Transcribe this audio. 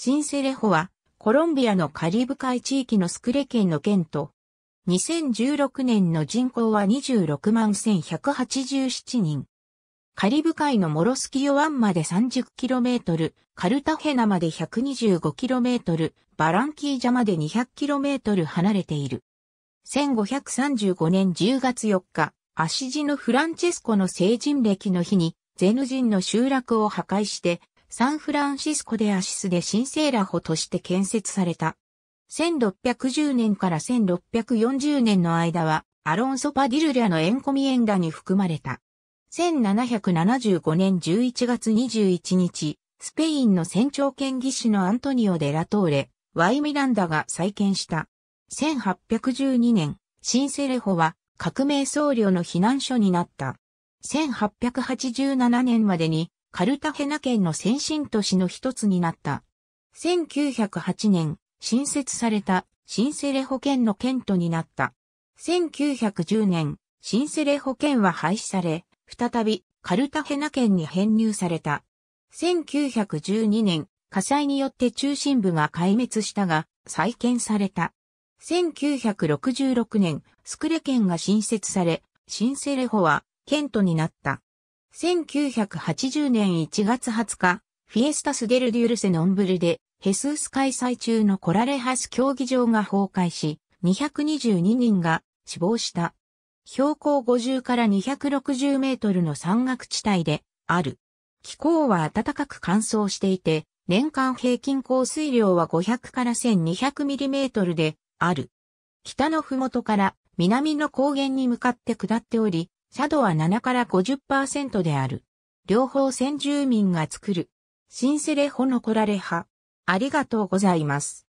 シンセレホは、コロンビアのカリブ海地域のスクレ県の県と、2016年の人口は26万1187人。カリブ海のモロスキヨ湾まで 30km、カルタヘナまで 125km、バランキージャまで 200km 離れている。1535年10月4日、アシジのフランチェスコの成人歴の日に、ゼヌ人の集落を破壊してサンフランシスコでアシスで神聖ラホとして建設された。1610年から1640年の間は、アロンソ・パディルャのエンコミエンダに含まれた。1775年11月21日、スペインの船長権技師のアントニオ・デ・ラトーレ、ワイ・ミランダが再建した。1812年、シンセレホは革命僧侶の避難所になった。1887年までにカルタヘナ県の先進都市の一つになった。1908年、新設されたシンセレ保険の県都になった。1910年、シンセレ保険は廃止され、再びカルタヘナ県に編入された。1912年、火災によって中心部が壊滅したが、再建された。1966年、スクレ県が新設され、シンセレホは、県都になった。1980年1月20日、フィエスタスデルデュールセノンブルで、ヘスース開催中のコラレハス競技場が崩壊し、222人が死亡した。標高50から260メートルの山岳地帯である。気候は暖かく乾燥していて、年間平均降水量は500から1200ミリメートルである。北のふもとから南の高原に向かって下っており、シド度は7から50%である。両方先住民が作る。シンセレホノコラレ派。ありがとうございます。